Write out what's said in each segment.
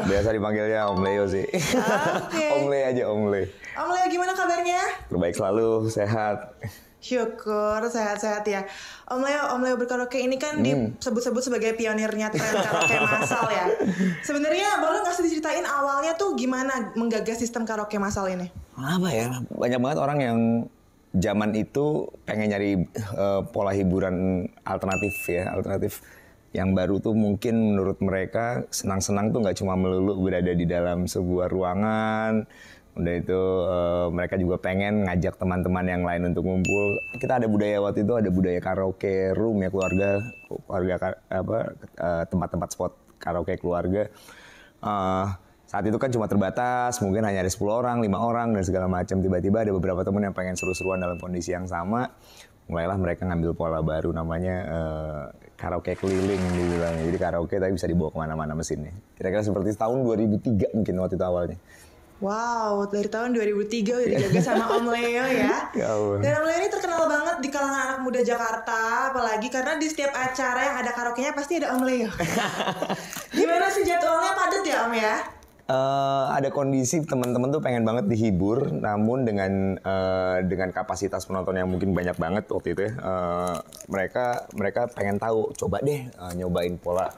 biasa dipanggilnya Om Leo sih. Om Leo aja Om Leo. Om Leo gimana kabarnya? Terbaik selalu, sehat. Syukur. Semoga sehat-sehat ya. Om Leo, Om Leo berkaraoke ini kan hmm. disebut-sebut sebagai pionirnya tren karaoke masal ya. Sebenarnya boleh nggak sih diceritain awalnya tuh gimana menggagas sistem karaoke masal ini? Apa ya? Banyak banget orang yang zaman itu pengen nyari uh, pola hiburan alternatif ya, alternatif yang baru tuh mungkin menurut mereka senang-senang tuh nggak cuma melulu berada di dalam sebuah ruangan udah itu uh, mereka juga pengen ngajak teman-teman yang lain untuk ngumpul kita ada budaya waktu itu ada budaya karaoke room ya keluarga keluarga apa tempat eh, tempat-tempat spot karaoke keluarga uh, saat itu kan cuma terbatas mungkin hanya ada 10 orang lima orang dan segala macam tiba-tiba ada beberapa teman yang pengen seru-seruan dalam kondisi yang sama mulailah mereka ngambil pola baru namanya uh, karaoke keliling dibilangnya jadi karaoke tapi bisa dibawa kemana-mana mesinnya kira-kira seperti tahun 2003 mungkin waktu itu awalnya Wow, dari tahun 2003 udah dijaga sama Om Leo ya. ya dan Om Leo ini terkenal banget di kalangan anak muda Jakarta, apalagi karena di setiap acara yang ada karaoke-nya pasti ada Om Leo. Gimana sih jadwalnya padat ya Om ya? Uh, ada kondisi teman-teman tuh pengen banget dihibur, namun dengan uh, dengan kapasitas penonton yang mungkin banyak banget waktu itu, ya, uh, mereka mereka pengen tahu, coba deh uh, nyobain pola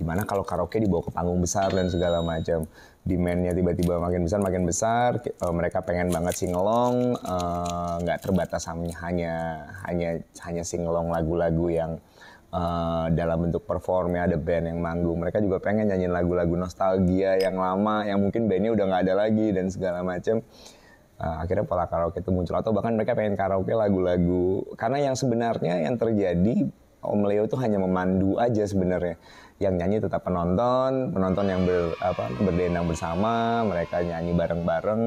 gimana kalau karaoke dibawa ke panggung besar dan segala macam demandnya tiba-tiba makin besar makin besar uh, mereka pengen banget singelong eh, nggak uh, terbatas hanya hanya hanya singelong lagu-lagu yang uh, dalam bentuk performnya ada band yang manggung mereka juga pengen nyanyiin lagu-lagu nostalgia yang lama yang mungkin bandnya udah nggak ada lagi dan segala macam uh, akhirnya pola karaoke itu muncul atau bahkan mereka pengen karaoke lagu-lagu karena yang sebenarnya yang terjadi Om Leo itu hanya memandu aja sebenarnya yang nyanyi tetap penonton, penonton yang ber, apa, berdenang bersama, mereka nyanyi bareng-bareng.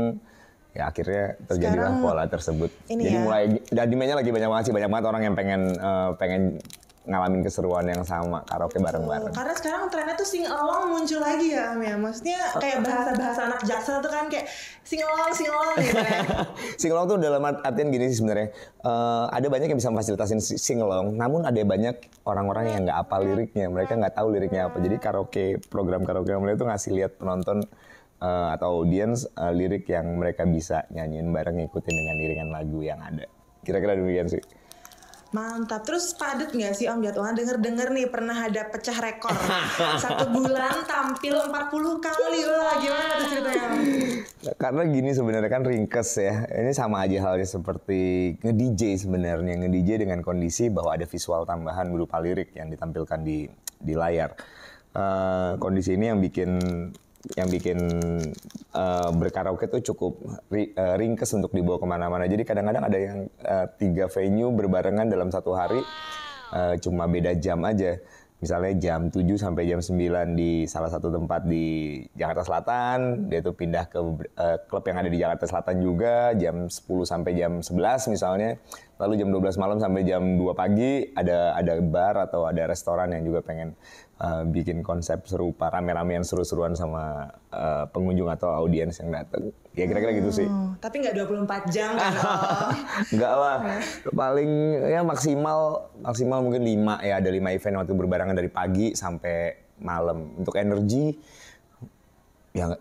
Ya akhirnya terjadilah Sekarang, pola tersebut. Jadi ya. mulai dan demandnya lagi banyak banget sih, banyak banget orang yang pengen uh, pengen ngalamin keseruan yang sama karaoke bareng-bareng. Oh, karena sekarang trennya tuh sing along muncul lagi ya, Am ya. Maksudnya kayak bahasa-bahasa anak jaksel tuh kan kayak sing along, sing along gitu kan. sing along tuh dalam artian gini sih sebenarnya. Uh, ada banyak yang bisa memfasilitasin sing along, namun ada banyak orang-orang yang nggak apa liriknya, mereka nggak tahu liriknya apa. Jadi karaoke program karaoke mulai tuh ngasih lihat penonton uh, atau audiens uh, eh, lirik yang mereka bisa nyanyiin bareng ngikutin dengan iringan lagu yang ada. Kira-kira demikian sih. Mantap. Terus padat nggak sih Om jatuhan ah, Denger-denger nih pernah ada pecah rekor. Satu bulan tampil 40 kali. Wah, gimana tuh ceritanya? Karena gini sebenarnya kan ringkes ya. Ini sama aja halnya seperti nge-DJ sebenarnya. Nge-DJ dengan kondisi bahwa ada visual tambahan berupa lirik yang ditampilkan di di layar. Uh, kondisi ini yang bikin yang bikin uh, berkaraoke tuh cukup ri, uh, ringkes untuk dibawa kemana-mana. Jadi kadang-kadang ada yang uh, tiga venue berbarengan dalam satu hari, uh, cuma beda jam aja misalnya jam 7 sampai jam 9 di salah satu tempat di Jakarta Selatan, dia tuh pindah ke uh, klub yang ada di Jakarta Selatan juga jam 10 sampai jam 11 misalnya. Lalu jam 12 malam sampai jam 2 pagi ada ada bar atau ada restoran yang juga pengen uh, bikin konsep serupa rame yang seru-seruan sama uh, pengunjung atau audiens yang datang ya kira-kira gitu sih oh, tapi nggak 24 jam kan nggak lah paling ya maksimal maksimal mungkin 5 ya ada 5 event waktu berbarengan dari pagi sampai malam untuk energi yang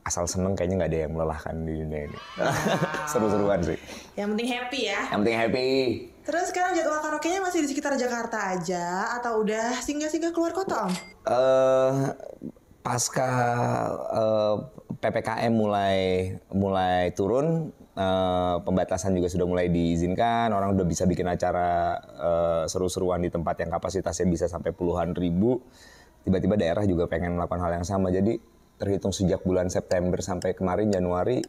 asal seneng kayaknya nggak ada yang melelahkan di dunia ini wow. seru-seruan sih yang penting happy ya yang penting happy Terus sekarang jadwal karaoke-nya masih di sekitar Jakarta aja atau udah singgah-singgah keluar kota Eh pasca uh, eh, ppkm mulai mulai turun uh, pembatasan juga sudah mulai diizinkan orang udah bisa bikin acara uh, seru-seruan di tempat yang kapasitasnya bisa sampai puluhan ribu tiba-tiba daerah juga pengen melakukan hal yang sama jadi terhitung sejak bulan September sampai kemarin Januari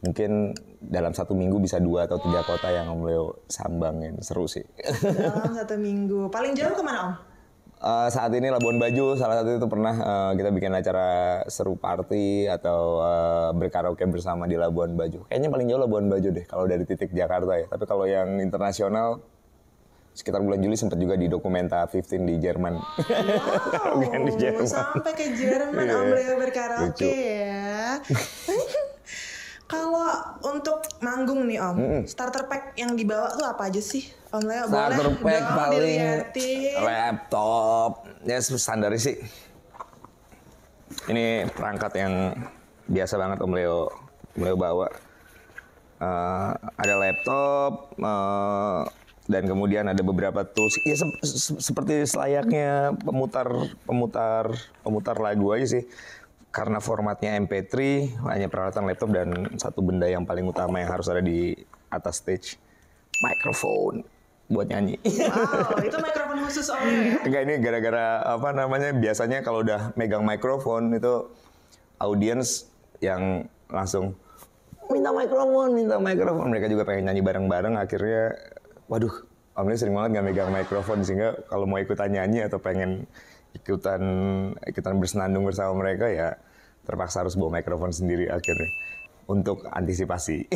mungkin dalam satu minggu bisa dua atau tiga kota yang beliau sambangin seru sih dalam satu minggu paling jauh kemana om Eh, saat ini Labuan Bajo salah satu itu pernah uh, kita bikin acara seru party atau uh, berkaraoke bersama di Labuan Bajo. Kayaknya paling jauh Labuan Bajo deh kalau dari titik Jakarta ya. Tapi kalau yang internasional sekitar bulan Juli sempat juga di dokumenta 15 di Jerman. Wow, di Jerman. sampai ke Jerman yeah. Iya. berkaraoke ya. Kalau untuk manggung nih Om, -hmm. starter pack yang dibawa tuh apa aja sih? Om Leo starter boleh pack dong paling dilihatin. laptop, ya standar sih. Ini perangkat yang biasa banget Om Leo, Om Leo bawa. Uh, ada laptop, uh, dan kemudian ada beberapa tools ya se se seperti selayaknya pemutar pemutar pemutar lagu aja sih karena formatnya MP3 hanya peralatan laptop dan satu benda yang paling utama yang harus ada di atas stage microphone buat nyanyi. Wow, itu mikrofon khusus Om? Ya? Enggak ini gara-gara apa namanya biasanya kalau udah megang mikrofon itu audience yang langsung minta mikrofon, minta mikrofon. Mereka juga pengen nyanyi bareng-bareng akhirnya waduh, Om ini sering banget nggak megang mikrofon sehingga kalau mau ikutan nyanyi atau pengen ikutan ikutan bersenandung bersama mereka ya terpaksa harus bawa mikrofon sendiri akhirnya untuk antisipasi.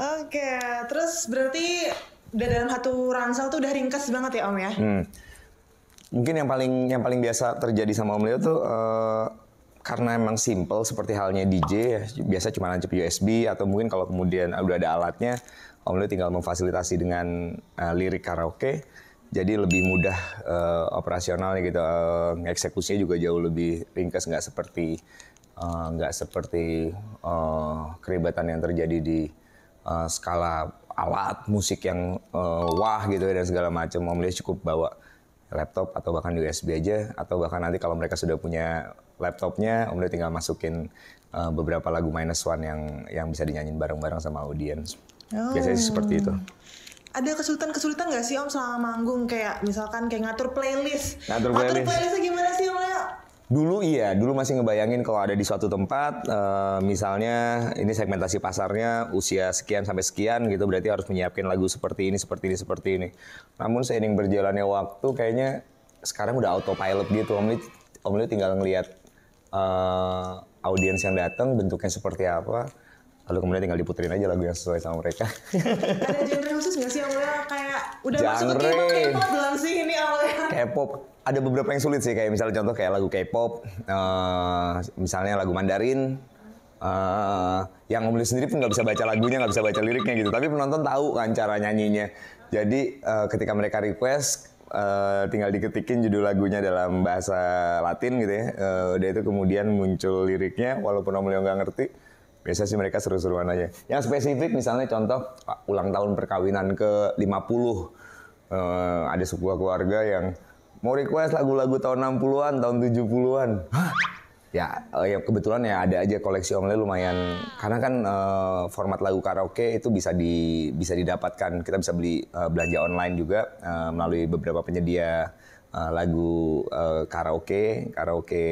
Oke, okay. terus berarti udah dalam satu ransel tuh udah ringkas banget ya Om ya? Hmm. Mungkin yang paling yang paling biasa terjadi sama Om Leo tuh uh, karena emang simple seperti halnya DJ ya, biasa cuma lanjut USB atau mungkin kalau kemudian udah ada alatnya Om Leo tinggal memfasilitasi dengan uh, lirik karaoke jadi lebih mudah uh, eh, operasionalnya gitu uh, eksekusinya juga jauh lebih ringkas nggak seperti eh, nggak seperti uh, keribatan yang terjadi di uh, skala alat musik yang uh, wah gitu ya, dan segala macam memilih cukup bawa laptop atau bahkan USB aja atau bahkan nanti kalau mereka sudah punya laptopnya Om tinggal masukin uh, beberapa lagu minus one yang yang bisa dinyanyiin bareng-bareng sama audiens. Oh. Biasanya sih seperti itu. Oh ada kesulitan-kesulitan gak sih Om selama manggung kayak misalkan kayak ngatur playlist. Ngatur, playlist. ngatur playlistnya gimana sih Om Leo? Ya? Dulu iya, dulu masih ngebayangin kalau ada di suatu tempat, eh, misalnya ini segmentasi pasarnya usia sekian sampai sekian gitu, berarti harus menyiapkan lagu seperti ini, seperti ini, seperti ini. Namun seiring berjalannya waktu, kayaknya sekarang udah autopilot gitu. Om Lid, Om Lid tinggal ngeliat uh, eh, audiens yang datang bentuknya seperti apa, lalu kemudian tinggal diputerin aja lagu yang sesuai sama mereka ada genre khusus nggak sih awalnya kayak udah masuk ke K-pop belum sih ini awalnya K-pop ada beberapa yang sulit sih kayak misalnya contoh kayak lagu K-pop uh, misalnya lagu Mandarin uh, yang ngomongin sendiri pun nggak bisa baca lagunya nggak bisa baca liriknya gitu tapi penonton tahu kan cara nyanyinya jadi uh, ketika mereka request Uh, tinggal diketikin judul lagunya dalam bahasa Latin gitu ya. Uh, udah itu kemudian muncul liriknya, walaupun Om Leo nggak ngerti. Biasa sih mereka seru-seruan aja. Yang spesifik misalnya contoh ah, ulang tahun perkawinan ke 50 uh, eh, ada sebuah keluarga yang mau request lagu-lagu tahun 60-an, tahun 70-an. Ya, uh, ya kebetulan ya ada aja koleksi Omle lumayan karena kan uh, format lagu karaoke itu bisa di bisa didapatkan. Kita bisa beli uh, belanja online juga uh, melalui beberapa penyedia uh, lagu uh, karaoke, karaoke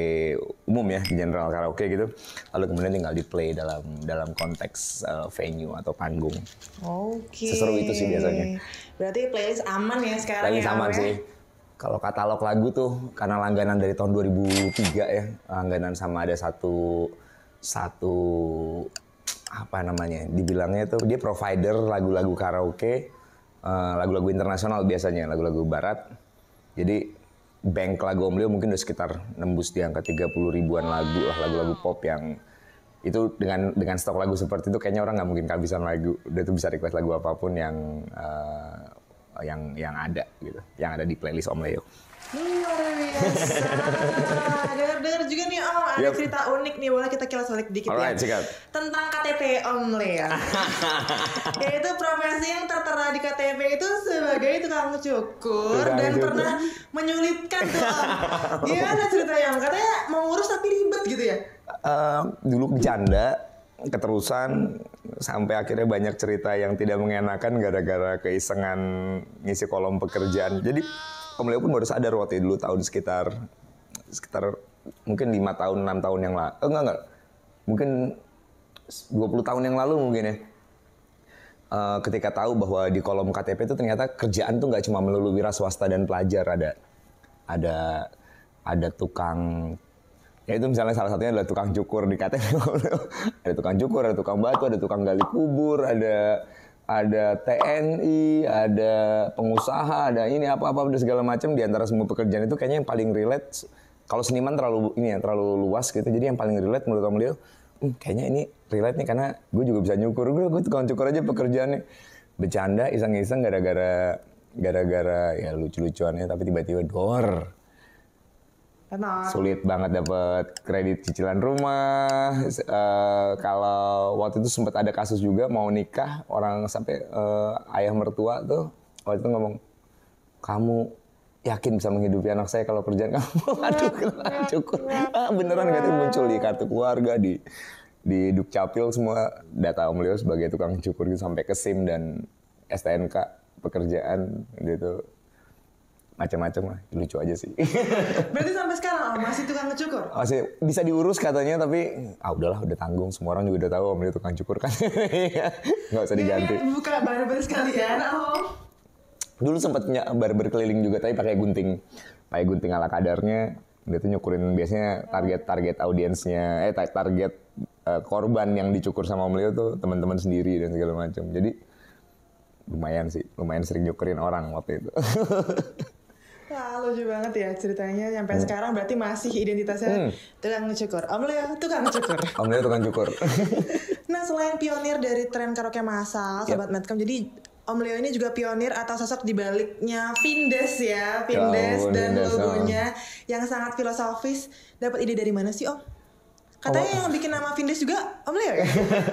umum ya, general karaoke gitu. Lalu kemudian tinggal di play dalam dalam konteks uh, venue atau panggung. Oke. Okay. Seseru itu sih biasanya. Berarti playlist aman ya sekarang playlist ya? aman ya? sih. Kalau katalog lagu tuh karena langganan dari tahun 2003 ya, langganan sama ada satu satu apa namanya? Dibilangnya tuh dia provider lagu-lagu karaoke, lagu -lagu internasional biasanya, lagu-lagu barat. Jadi bank lagu om Leo mungkin udah sekitar nembus di angka 30 ribuan lagu lah lagu-lagu pop yang itu dengan dengan stok lagu seperti itu kayaknya orang nggak mungkin kehabisan lagu udah tuh bisa request lagu apapun yang uh, yang yang ada gitu yang ada di playlist Om Leo Luar biasa. Ah, dengar-dengar juga nih Om, oh, ada yep. cerita unik nih, boleh kita kilas balik dikit Alright, ya. Sikat. Tentang KTP Om Lea. Yaitu profesi yang tertera di KTP itu sebagai tukang cukur Tidak dan cukur. pernah menyulitkan tuh Om. Gimana ceritanya Om? Katanya mau ngurus tapi ribet gitu ya? Uh, dulu bercanda, keterusan sampai akhirnya banyak cerita yang tidak mengenakan gara-gara keisengan ngisi kolom pekerjaan. Jadi Om Leo pun baru sadar waktu itu dulu tahun sekitar sekitar mungkin lima tahun enam tahun yang lalu eh, enggak enggak mungkin 20 tahun yang lalu mungkin ya uh, ketika tahu bahwa di kolom KTP itu ternyata kerjaan tuh nggak cuma melulu wira swasta dan pelajar ada ada ada tukang ya itu misalnya salah satunya adalah tukang cukur di KTP ada tukang cukur ada tukang batu ada tukang gali kubur ada ada TNI, ada pengusaha, ada ini apa-apa ada segala macam di antara semua pekerjaan itu kayaknya yang paling relate kalau seniman terlalu ini ya terlalu luas gitu. Jadi yang paling relate menurut Om Leo, hmm, kayaknya ini relate nih karena gue juga bisa nyukur. Gue gue tukang cukur aja pekerjaannya. Bercanda iseng-iseng gara-gara gara-gara ya lucu-lucuannya tapi tiba-tiba dor Benar. Sulit banget dapat kredit cicilan rumah. Uh, kalau waktu itu sempat ada kasus juga mau nikah orang sampai uh, ayah mertua tuh waktu itu ngomong kamu yakin bisa menghidupi anak saya kalau kerjaan kamu iya, aduh kenapa iya, cukur iya. ah, beneran gak muncul di kartu keluarga di di dukcapil semua data om Leo sebagai tukang cukur gitu sampai ke SIM dan STNK pekerjaan gitu macam-macam lah lucu aja sih berarti sampai sekarang ah, masih tukang cukur masih bisa diurus katanya tapi ah udahlah udah tanggung semua orang juga udah tahu om dia tukang cukur kan iya. nggak usah iya, iya, diganti ya, buka barber sekalian ah, om dulu sempat punya barber keliling juga tapi pakai gunting pakai gunting ala kadarnya dia tuh nyukurin biasanya target target audiensnya eh target eh, korban yang dicukur sama beliau tuh teman-teman sendiri dan segala macam jadi lumayan sih lumayan sering nyukurin orang waktu itu Wah, lucu banget ya ceritanya. Sampai hmm. sekarang berarti masih identitasnya hmm. tukang cukur. Om Leo tukang cukur. Om Leo tukang cukur. nah, selain pionir dari tren karaoke massal, yep. sobat Medcom, jadi Om Leo ini juga pionir atau sosok di baliknya Vindes ya, ya Vindes Kau, dan ya. logonya yang sangat filosofis. Dapat ide dari mana sih Om? Katanya oh. yang bikin nama Vindes juga Om Leo ya?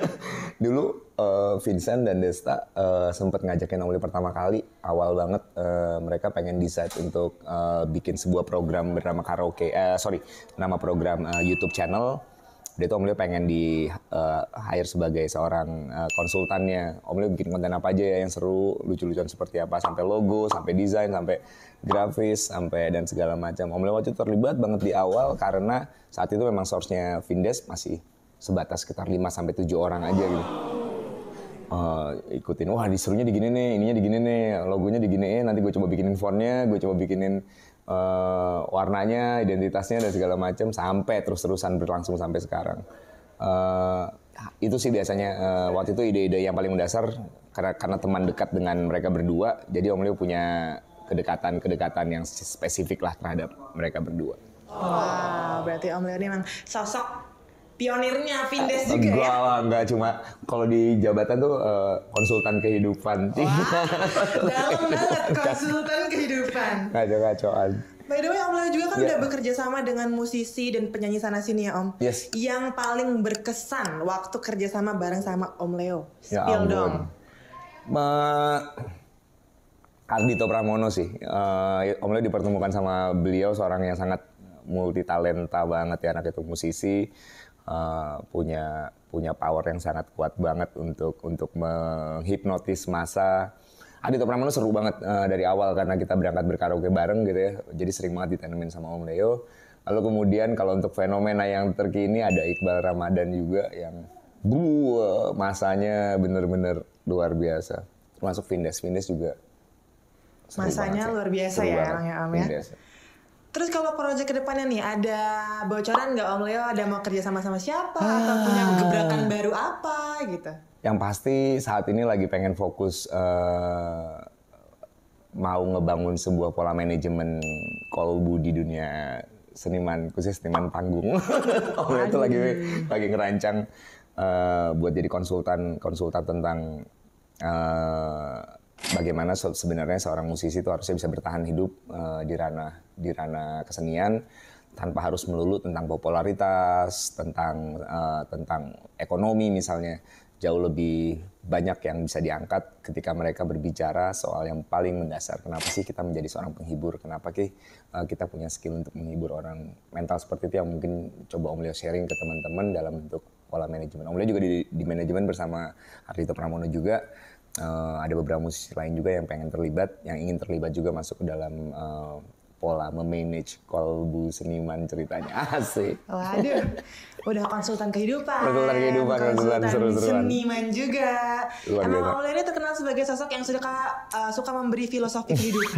Dulu uh, Vincent dan Desta uh, eh, sempat ngajakin Omli pertama kali awal banget uh, mereka pengen decide untuk uh, bikin sebuah program bernama karaoke uh, sorry nama program uh, YouTube channel dia tuh Omli pengen di uh, hire sebagai seorang uh, konsultannya Omli bikin konten apa aja ya yang seru lucu-lucuan seperti apa sampai logo sampai desain sampai grafis sampai dan segala macam Omli waktu itu terlibat banget di awal karena saat itu memang source-nya Vindes masih sebatas sekitar 5 sampai 7 orang aja gitu uh, ikutin wah disuruhnya digini nih ininya digini nih logonya nih. nanti gue coba bikinin fontnya gue coba bikinin uh, warnanya identitasnya dan segala macam sampai terus terusan berlangsung sampai sekarang uh, itu sih biasanya uh, waktu itu ide-ide yang paling mendasar karena karena teman dekat dengan mereka berdua jadi Om Leo punya kedekatan-kedekatan yang spesifik lah terhadap mereka berdua. Wah, wow, berarti Om Leo ini memang sosok pionirnya Vindes juga ya? enggak ya? lah, enggak cuma kalau di jabatan tuh eh, konsultan kehidupan. Wah, dalam banget konsultan kehidupan. Kacau-kacauan. By the way, Om Leo juga kan yeah. udah bekerja sama dengan musisi dan penyanyi sana sini ya Om. Yes. Yang paling berkesan waktu kerja sama bareng sama Om Leo. Ya Spill dong. Ma Ardito Pramono sih. Uh, Om Leo dipertemukan sama beliau seorang yang sangat multi talenta banget ya anak itu musisi uh, punya punya power yang sangat kuat banget untuk untuk menghipnotis masa. Adito Pramono seru banget uh, dari awal karena kita berangkat berkaraoke bareng gitu ya. Jadi sering banget ditanemin sama Om Leo. Lalu kemudian kalau untuk fenomena yang terkini ada Iqbal Ramadan juga yang bu masanya bener-bener luar biasa. masuk Vindes Vindes juga. Masanya luar biasa seru ya, Kang ya. Terus kalau proyek kedepannya nih ada bocoran nggak Om Leo? Ada mau kerja sama sama siapa ah. atau punya gebrakan baru apa gitu? Yang pasti saat ini lagi pengen fokus uh, mau ngebangun sebuah pola manajemen kolbu di dunia seniman khusus seniman panggung. Om Leo itu lagi lagi ngerancang uh, buat jadi konsultan konsultan tentang uh, bagaimana sebenarnya seorang musisi itu harusnya bisa bertahan hidup uh, di ranah di ranah kesenian tanpa harus melulu tentang popularitas, tentang uh, tentang ekonomi misalnya. Jauh lebih banyak yang bisa diangkat ketika mereka berbicara soal yang paling mendasar. Kenapa sih kita menjadi seorang penghibur? Kenapa sih eh, kita punya skill untuk menghibur orang mental seperti itu yang mungkin coba Om Leo sharing ke teman-teman dalam bentuk pola manajemen. Om Leo juga di, di manajemen bersama Arito Pramono juga uh, ada beberapa musisi lain juga yang pengen terlibat, yang ingin terlibat juga masuk ke dalam uh, pola memanage kolbu seniman ceritanya asik. Waduh, udah konsultan kehidupan. Konsultan kehidupan, konsultan, konsultan seniman juga. Luar Emang Om ini terkenal sebagai sosok yang suka uh, suka memberi filosofi kehidupan.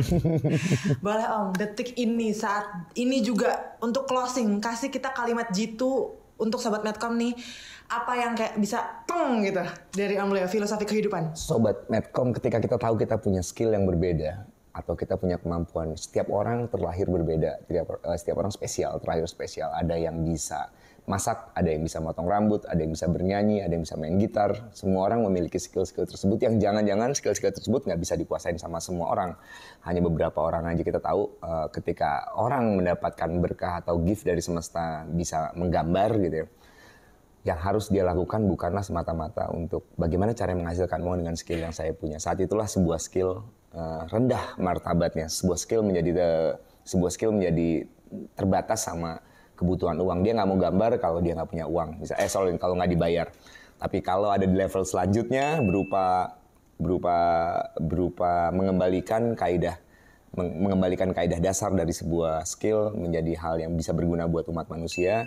Boleh Om, detik ini saat ini juga untuk closing kasih kita kalimat jitu untuk sobat Medcom nih apa yang kayak bisa teng gitu dari Om Leo filosofi kehidupan. Sobat Medcom ketika kita tahu kita punya skill yang berbeda, atau kita punya kemampuan. Setiap orang terlahir berbeda, setiap, uh, eh, setiap orang spesial, terlahir spesial. Ada yang bisa masak, ada yang bisa motong rambut, ada yang bisa bernyanyi, ada yang bisa main gitar. Semua orang memiliki skill-skill tersebut yang jangan-jangan skill-skill tersebut nggak bisa dikuasain sama semua orang. Hanya beberapa orang aja kita tahu uh, ketika orang mendapatkan berkah atau gift dari semesta bisa menggambar gitu ya yang harus dia lakukan bukanlah semata-mata untuk bagaimana cara menghasilkan uang dengan skill yang saya punya. Saat itulah sebuah skill uh, rendah martabatnya sebuah skill menjadi uh, sebuah skill menjadi terbatas sama kebutuhan uang dia nggak mau gambar kalau dia nggak punya uang bisa eh sorry kalau nggak dibayar tapi kalau ada di level selanjutnya berupa berupa berupa mengembalikan kaidah mengembalikan kaidah dasar dari sebuah skill menjadi hal yang bisa berguna buat umat manusia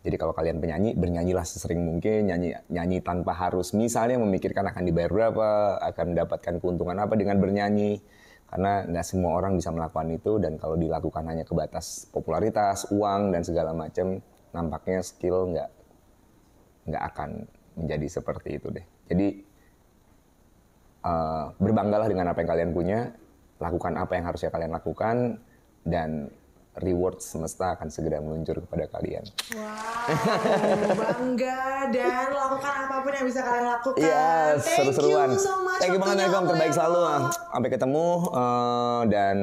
jadi kalau kalian penyanyi, bernyanyilah sesering mungkin, nyanyi nyanyi tanpa harus misalnya memikirkan akan dibayar berapa, akan mendapatkan keuntungan apa dengan bernyanyi. Karena nggak semua orang bisa melakukan itu dan kalau dilakukan hanya ke batas popularitas, uang dan segala macam, nampaknya skill nggak nggak akan menjadi seperti itu deh. Jadi eh, berbanggalah dengan apa yang kalian punya, lakukan apa yang harusnya kalian lakukan dan reward semesta akan segera meluncur kepada kalian. Wow, bangga dan lakukan apapun yang bisa kalian lakukan. Yes, iya, seru-seruan. Thank kasih. you so much. Thank you terbaik selalu. Sampai ketemu uh, dan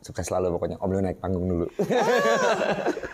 sukses selalu pokoknya. Om lu naik panggung dulu. Oh.